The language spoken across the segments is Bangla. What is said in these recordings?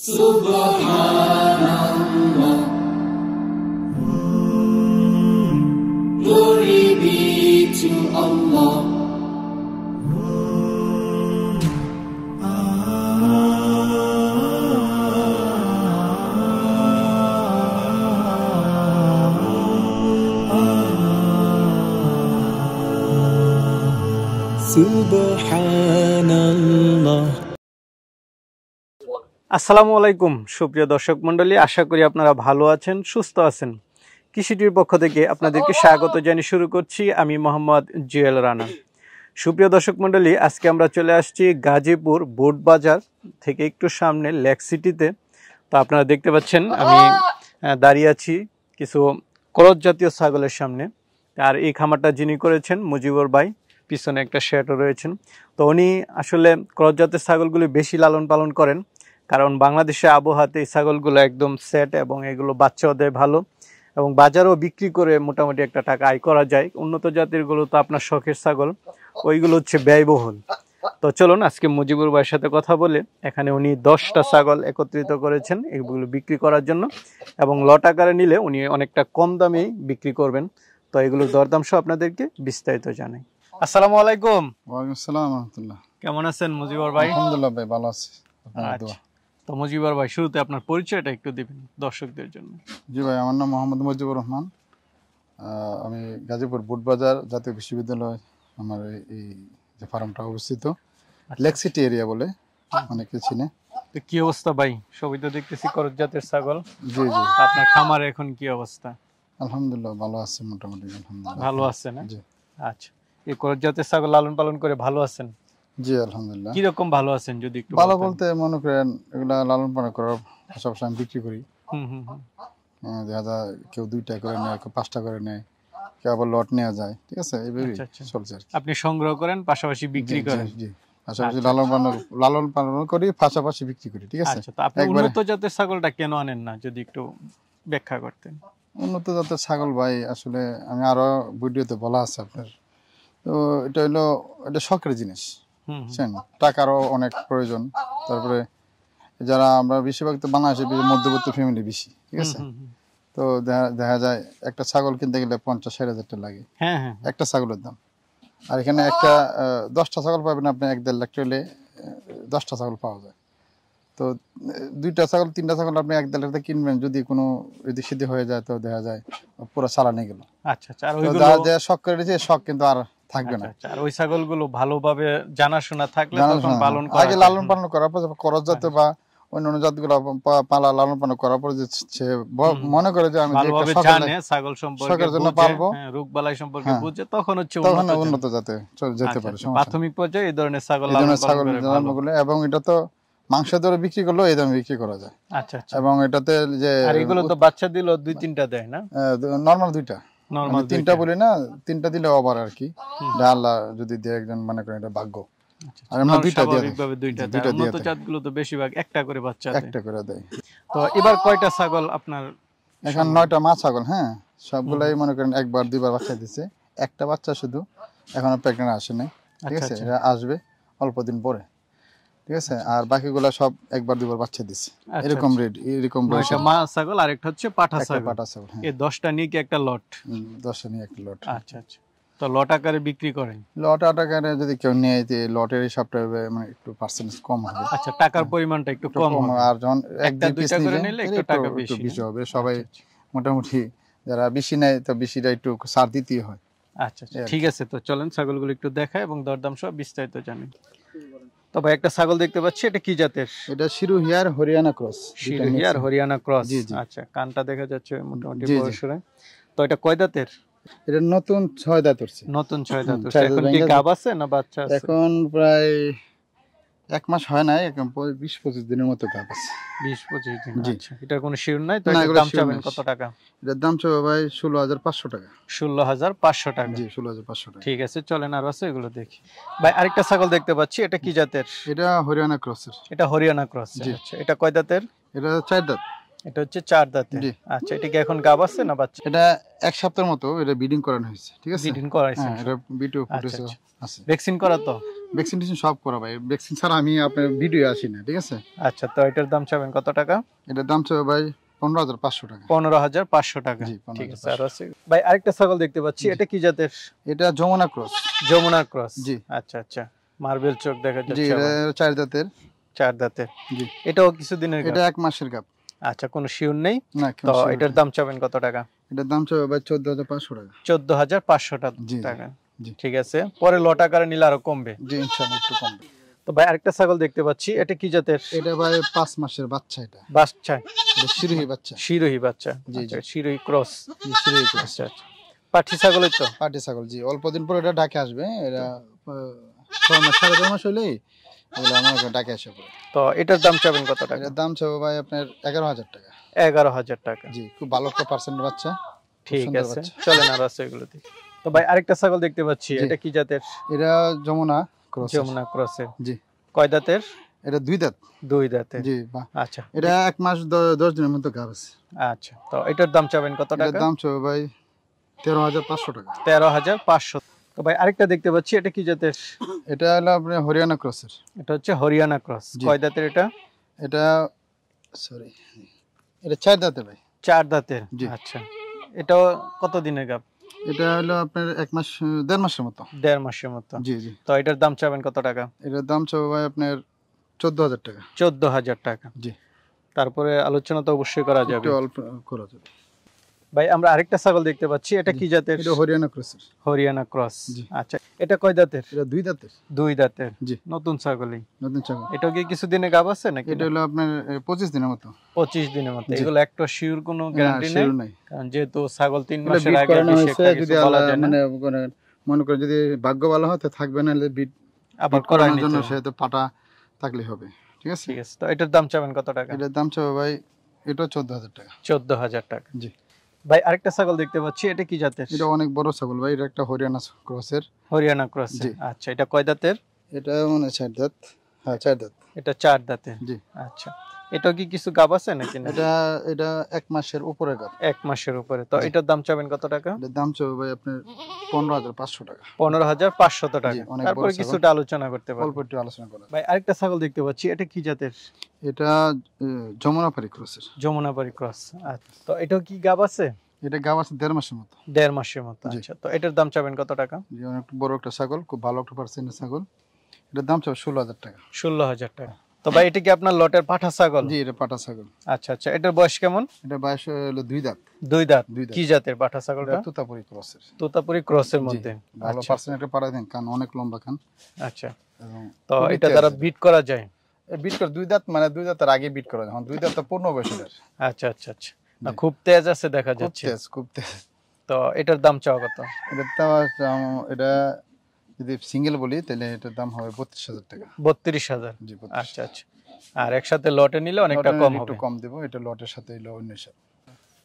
سبحان الله Glory be to Allah سبحان الله আসসালামু আলাইকুম সুপ্রিয় দর্শক মণ্ডলী আশা করি আপনারা ভালো আছেন সুস্থ আছেন কৃষিটির পক্ষ থেকে আপনাদেরকে স্বাগত জানিয়ে শুরু করছি আমি মোহাম্মদ জুয়েল রানা সুপ্রিয় দর্শক মন্ডলী আজকে আমরা চলে আসছি গাজীপুর বোট বাজার থেকে একটু সামনে লেক সিটিতে তো আপনারা দেখতে পাচ্ছেন আমি দাঁড়িয়ে আছি কিছু করজ জাতীয় ছাগলের সামনে আর এই খামারটা যিনি করেছেন মুজিবর ভাই পিছনে একটা শেয়ারও রয়েছেন তো উনি আসলে করজ জাতীয় ছাগলগুলি বেশি লালন পালন করেন কারণ বাংলাদেশে আবহাওয়াতে এই ছাগলগুলো একদম সেট এবং এগুলো বাচ্চাও দেয় ভালো এবং বাজারও বিক্রি করে মোটামুটি একটা টাকা আয় করা যায় উন্নত জাতিরগুলো তো আপনার শখের ছাগল ওইগুলো হচ্ছে ব্যয়বহুল তো চলুন আজকে মুজিবুর ভাইয়ের সাথে কথা বলে এখানে উনি দশটা ছাগল একত্রিত করেছেন এগুলো বিক্রি করার জন্য এবং লট আকারে নিলে উনি অনেকটা কম দামেই বিক্রি করবেন তো এগুলোর দরদাম সহ আপনাদেরকে বিস্তারিত জানাই আসসালামু আলাইকুম ওয়ালাইকুম আসসালাম কেমন আছেন মুজিবুর ভাই আলহামদুলিল্লাহ ভাই ভালো আছি তো মুজিবর ভাই শুরুতে আপনার পরিচয়টা একটু দিবেন দর্শকদের জন্য জি ভাই আমার নাম মোহাম্মদ মুজিবুর রহমান আমি গাজীপুর বুটবাজার জাতীয় বিশ্ববিদ্যালয় আমার এই যে ফার্মটা অবস্থিত আচ্ছা। লেকসিটি এরিয়া বলে অনেকে চিনে তো কি অবস্থা ভাই সবই তো দেখতেছি করজ জাতের ছাগল জি জি আপনার খামারে এখন কি অবস্থা আলহামদুলিল্লাহ ভালো আছে মোটামুটি আলহামদুলিল্লাহ ভালো আছে না জি আচ্ছা এই করজ জাতের ছাগল লালন পালন করে ভালো আছেন জি আলহামদুলিল্লাহ কি ভালো আছেন যদি একটু ভালো বলতে মনে করেন এগুলা লালন পালন করার পাশাপাশি আমি বিক্রি করি হ্যাঁ, দেখা যায় কেউ দুইটা করে নেয় কেউ পাঁচটা করে নেয় কেউ আবার লট নেওয়া যায় ঠিক আছে এইভাবেই আচ্ছা, আচ্ছা। চলছে আপনি সংগ্রহ করেন পাশাপাশি বিক্রি করেন জি পাশাপাশি আচ্ছা, লালন পালন লালন পালন করি পাশাপাশি বিক্রি করি ঠিক আছে আচ্ছা তো আপনি উন্নত জাতের ছাগলটা কেন আনেন না যদি একটু ব্যাখ্যা করতেন উন্নত জাতের ছাগল ভাই আসলে আমি আরো ভিডিওতে বলা আছে আপনার তো এটা হলো এটা শখের জিনিস বুঝছেন টাকারও অনেক প্রয়োজন তারপরে যারা আমরা বেশিরভাগ তো বাংলাদেশে মধ্যবর্তী ফ্যামিলি বেশি ঠিক আছে তো দেখা যায় একটা ছাগল কিনতে গেলে পঞ্চাশ ষাট হাজার টাকা লাগে হ্যাঁ, হ্যাঁ, হ্যাঁ। একটা ছাগলের দাম আর এখানে একটা দশটা ছাগল পাবেন আপনি এক দেড় লাখ টাকা দশটা ছাগল পাওয়া যায় তো দুইটা ছাগল তিনটা ছাগল আপনি এক দেড় লাখ কিনবেন যদি কোনো যদি সিদ্ধি হয়ে যায় তো দেখা যায় পুরো চালানি গেল আচ্ছা আচ্ছা শখ করে দিয়েছে শখ কিন্তু আর থাকবে আচ্ছা, না আচ্ছা, আর ওই ছাগলগুলো ভালোভাবে জানাশোনা থাকলে তখন পালন করা আগে লালন পালন করার পর করজ জাতে আচ্ছা। বা জাতগুলো পালা লালন পালন করার পর যে মনে করে যে আমি জানে ছাগল সম্পর্কে জন্য পালবো হ্যাঁ, রোগ বালাই সম্পর্কে হ্যাঁ। বুঝে তখন হচ্ছে তখন উন্নত জাতে যেতে পারে প্রাথমিক পর্যায়ে এই ধরনের ছাগল ছাগল এবং এটা তো মাংস ধরে বিক্রি করলেও এই দামে বিক্রি করা যায় আচ্ছা এবং এটাতে যে এগুলো তো বাচ্চা দিল দুই তিনটা দেয় না নরমাল দুইটা নরমাল মানে তিনটা বলি না তিনটা দিলে ওভার আর কি আল্লাহ যদি দিয়ে একজন করেন এটা ভাগ্য আচ্ছা, আর আমরা আচ্ছা। দুইটা ভাবে দুইটা দুইটা জাতগুলো তো বেশিরভাগ একটা করে বাচ্চা দেয় একটা করে দেয় তো এবার কয়টা ছাগল আপনার এখন নয়টা মা ছাগল হ্যাঁ সবগুলাই মনে করেন একবার দুইবার বাচ্চা দিছে একটা বাচ্চা শুধু এখনো প্রেগনেন্ট আসে নাই ঠিক আচ্ছা, আছে এটা আসবে অল্প দিন পরে ঠিক আছে আর বাকিগুলা সব একবার দুবার বাচ্চা দিছে আচ্ছা, আচ্ছা। এরকম রেড এরকম ছাগল আর একটা হচ্ছে পাঠা ছাগল পাঠা ছাগল হ্যাঁ। এই নিয়ে কি একটা লট নিয়ে একটা লট আচ্ছা আচ্ছা তো লট আকারে বিক্রি করেন লট আকারে যদি কেউ লটের হিসাবটা মানে একটু পার্সেন্টেজ কম হবে আচ্ছা টাকার পরিমাণটা একটু কম হবে আর যখন একটা দুইটা করে নিলে একটু টাকা বেশি হ্যাঁ? হবে সবাই আচ্ছা, মোটামুটি যারা বেশি নেয় তো বেশিটা একটু সার দিতেই হয় আচ্ছা ঠিক আছে তো চলেন ছাগলগুলো একটু দেখা এবং দরদাম সব বিস্তারিত জানেন তবে একটা ছাগল দেখতে পাচ্ছি এটা কি জাতের এটা শিরু হিয়ার হরিয়ানা ক্রস শিরু হিয়ার হরিয়ানা ক্রস আচ্ছা কানটা দেখা যাচ্ছে মোটামুটি বয়সরে তো এটা কয় দাঁতের এটা নতুন ছয় দাঁত নতুন ছয় দাঁত এখন কি গাব আছে না বাচ্চা এখন প্রায় এক মাস হয় নাই এখন বিশ পঁচিশ দিনের মতো গাব আছে বিশ পঁচিশ দিন জি আচ্ছা। এটা কোনো শিউর নাই তো দাম চাবেন কত টাকা এটার দাম চাবে ভাই ষোলো হাজার পাঁচশো টাকা ষোলো হাজার পাঁচশো টাকা জি ষোলো হাজার পাঁচশো টাকা ঠিক আছে চলেন আর আছে এগুলো দেখি ভাই আরেকটা ছাগল দেখতে পাচ্ছি এটা কি জাতের এটা হরিয়ানা ক্রস এটা হরিয়ানা ক্রস আচ্ছা এটা কয় দাঁতের এটা চার দাঁত এটা হচ্ছে চার দাঁতে আচ্ছা এটা কি এখন গাব আছে না বাচ্চা এটা এক সপ্তাহের মতো এটা বিডিং করানো হয়েছে ঠিক আছে বিডিং করাইছে হ্যাঁ, আচ্ছা। এটা বিটু ফুটেছে আচ্ছা, আচ্ছা। আছে ভ্যাকসিন করা তো ভ্যাকসিন সব করা ভাই ভ্যাকসিন ছাড়া আমি আপনার ভিডিও আসি না ঠিক আছে আচ্ছা তো এটার দাম চাবেন কত টাকা এটার দাম চাবে ভাই পনেরো হাজার পাঁচশো টাকা পনেরো হাজার পাঁচশো টাকা ঠিক আছে আর ভাই আরেকটা ছাগল দেখতে পাচ্ছি এটা কি জাতের এটা যমুনা ক্রস যমুনা ক্রস জি আচ্ছা আচ্ছা মার্বেল চোখ দেখা এটা চার দাঁতের চার দাঁতের জি এটাও কিছুদিনের এটা এক মাসের গাপ আচ্ছা কোনো শিউর নেই তো এটার দাম চাবেন কত টাকা এটার দাম চাবে ভাই 14500 টাকা 14500 টাকা ঠিক আছে পরে লট আকারে নিলে আরো কমবে জি ইনশাআল্লাহ একটু কমবে তো ভাই আরেকটা ছাগল দেখতে পাচ্ছি এটা কি জাতের এটা ভাই 5 মাসের বাচ্চা এটা বাচ্চা শিরোহি বাচ্চা শিরোহি বাচ্চা জি জি আচ্ছা, শিরোহি ক্রস শিরোহি ক্রস আচ্ছা, আচ্ছা। পাটি ছাগলই তো পাটি ছাগল জি অল্প দিন পর এটা ঢাকে আসবে এটা সাড়ে ছয় মাস হলেই ডাকে এসে তো এটার দাম চাবেন কত টাকা দাম চাবো ভাই আপনার এগারো হাজার টাকা এগারো হাজার টাকা জি খুব ভালো একটা পার্সেন্ট বাচ্চা ঠিক আছে চলেন আর আছে এগুলোতে তো ভাই আরেকটা ছাগল দেখতে পাচ্ছি এটা কি জাতের এটা যমুনা ক্রস যমুনা ক্রসের জি কয় দাঁতের এটা দুই দাঁত দুই দাঁতে জি আচ্ছা এটা এক মাস দশ দিনের মতো গাছ আছে আচ্ছা তো এটার দাম চাবেন কত টাকা দাম চাবে ভাই তেরো হাজার পাঁচশো টাকা তেরো হাজার পাঁচশো তো ভাই আরেকটা দেখতে পাচ্ছি এটা কি জাতের এটা হলো আপনার হরিয়ানা ক্রসের এটা হচ্ছে হরিয়ানা ক্রস কয় দাঁতের এটা এটা সরি এটা চার দাঁতের ভাই চার দাঁতের আচ্ছা এটা কত দিনের গাব এটা হলো আপনার এক মাস দেড় মাসের মতো দেড় মাসের মতো জি জি তো এটার দাম চাবেন কত টাকা এটার দাম চাবো ভাই আপনার চোদ্দ হাজার টাকা চোদ্দ হাজার টাকা জি তারপরে আলোচনা তো অবশ্যই করা যাবে করা যাবে ভাই আমরা আরেকটা ছাগল দেখতে পাচ্ছি এটা কি জাতের এটা হরিয়ানা ক্রস হরিয়ানা ক্রস আচ্ছা এটা কয় দাঁতের এটা দুই দাঁতের দুই দাঁতের জি নতুন ছাগলই নতুন ছাগল এটা কি কিছু দিনে গাব আছে নাকি এটা হলো আপনার 25 দিনের মতো 25 দিনের মতো এগুলো একটা শিওর কোনো গ্যারান্টি নেই শিওর নাই কারণ যেহেতু ছাগল 3 মাসের আগে যদি মানে মনে করে যদি ভাগ্য ভালো হয় তো থাকবে না বিট আবার করার জন্য সেহেতু পাটা থাকলে হবে ঠিক আছে ঠিক আছে তো এটার দাম চাবেন কত টাকা এটার দাম চাবে ভাই এটা 14000 টাকা 14000 টাকা জি ভাই আরেকটা ছাগল দেখতে পাচ্ছি এটা কি জাতের এটা অনেক বড় ছাগল ভাই এটা একটা হরিয়ানা ক্রসের হরিয়ানা ক্রস আচ্ছা এটা কয় দাঁতের এটা মনে চার দাঁত হ্যাঁ, আচ্ছা। আরেকটা ছাগল দেখতে পাচ্ছি এটা কি জাতের এটা যমুনাপাড়ি ক্রসের যমুনাপাড়ি ক্রস আচ্ছা। তো এটা কি গাব আছে এটা গাব আছে দেড় মাসের মতো দেড় মাসের মতো আচ্ছা তো এটার দাম চাবেন কত টাকা বড় একটা ছাগল খুব ভালো একটা পার্সেন্টের ছাগল এটার দাম ষোলো হাজার টাকা ষোলো হাজার টাকা তো ভাই এটা কি আপনার লটের পাঠা ছাগল জি এটা পাঠা ছাগল আচ্ছা আচ্ছা এটার বয়স কেমন এটা বয়স হলো দুই দাঁত দুই দাঁত কি জাতের পাঠা ছাগলটা ক্রসের ক্রসের মধ্যে ভালো আচ্ছা। পার্সেন্ট একটা পাড়া দেন কান অনেক লম্বা কান আচ্ছা তো এটা দ্বারা বিট করা যায় বিট করে দুই দাঁত মানে দুই দাঁতের আগে বিট করা যায় দুই দাঁত তো পূর্ণ বয়সের আচ্ছা আচ্ছা আচ্ছা না খুব তেজ আছে দেখা যাচ্ছে খুব তেজ তো এটার দাম চাওয়া কত এটা যদি সিঙ্গেল বলি তাহলে এটার দাম হবে বত্রিশ হাজার টাকা বত্রিশ হাজার আচ্ছা আচ্ছা আর একসাথে লটে নিলে অনেকটা কম একটু কম দেবো এটা লটের সাথে এলো অন্য হিসাব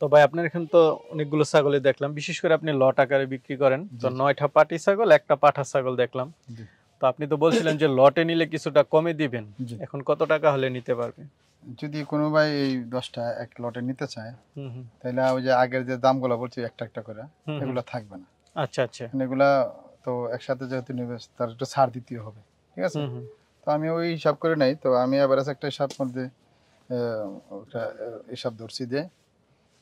তো ভাই আপনার এখানে তো অনেকগুলো ছাগলই দেখলাম বিশেষ করে আপনি লট আকারে বিক্রি করেন তো নয়টা পাটি ছাগল একটা পাঠা ছাগল দেখলাম তো আপনি তো বলছিলেন যে লটে নিলে কিছুটা কমে দিবেন এখন কত টাকা হলে নিতে পারবে যদি কোনো ভাই এই দশটা এক লটে নিতে চায় তাহলে ওই যে আগের যে দামগুলো বলছি একটা একটা করে এগুলো থাকবে না আচ্ছা আচ্ছা এগুলা তো একসাথে যেহেতু নেবে তার একটু ছাড় দিতে হবে ঠিক আছে তো আমি ওই হিসাব করে নাই তো আমি আবার একটা হিসাব মধ্যে হিসাব ধরছি যে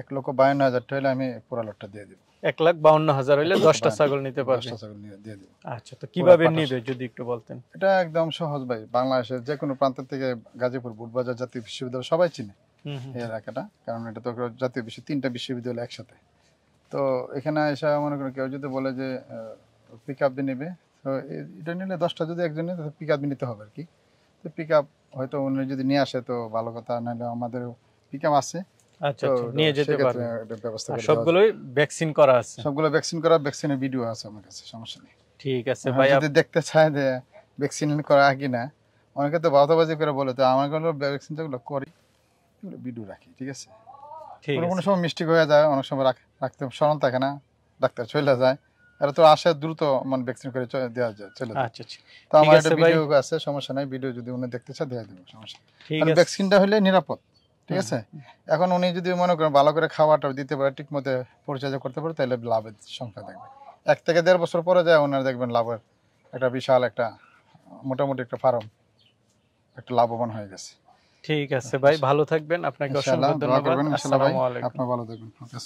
এক লক্ষ বায়ান্ন হাজার টাকা হলে আমি পুরা লটটা দিয়ে দেবো এক লাখ বাউন্ন হাজার হলে দশটা ছাগল নিতে পারবে দশটা ছাগল নিয়ে দিয়ে দেবো আচ্ছা তো কিভাবে নিবে যদি একটু বলতেন এটা একদম সহজ ভাই বাংলাদেশের যে কোনো প্রান্ত থেকে গাজীপুর বুটবাজার জাতীয় বিশ্ববিদ্যালয় সবাই চিনে এই এলাকাটা কারণ এটা তো জাতীয় বিশ্ব তিনটা বিশ্ববিদ্যালয় একসাথে তো এখানে এসে মনে করেন কেউ যদি বলে যে পিক আপ দিয়ে নেবে তো এটা নিলে দশটা যদি একজন পিক আপ নিতে হবে আর কি তো পিক আপ হয়তো অন্য যদি নিয়ে আসে তো ভালো কথা নাহলে আমাদের পিক আপ আছে আচ্ছা, আচ্ছা, হ্যাঁ, দেখতে যে ভ্যাকসিন করা কিনা অনেকে তো করে বলে তো আমার ভ্যাকসিন যেগুলো করি ভিডিও রাখি ঠিক আছে ঠিক কোনো সময় হয়ে যায় অনেক সময় রাখতে স্মরণ থাকে না ডাক্তার চলে যায় এরা তো আসে দ্রুত মানে ভ্যাকসিন করে দেওয়া যায় চলে আচ্ছা আচ্ছা তো আমার একটা ভিডিও আছে সমস্যা নাই ভিডিও যদি উনি দেখতে চান দেওয়া দেবো সমস্যা কারণ ভ্যাকসিনটা হলে নিরাপদ ঠিক আছে এখন উনি যদি মনে করেন ভালো করে খাওয়াটা দিতে পারে ঠিক মতো পরিচর্যা করতে পারে তাহলে লাভের সংখ্যা দেখবেন এক থেকে দেড় বছর পরে যায় ওনার দেখবেন লাভের একটা বিশাল একটা মোটামুটি একটা ফার্ম একটা লাভবান হয়ে গেছে ঠিক আছে আচ্ছা। ভাই ভালো থাকবেন আপনাকে অসংখ্য ধন্যবাদ আসসালামু আলাইকুম আপনি ভালো থাকবেন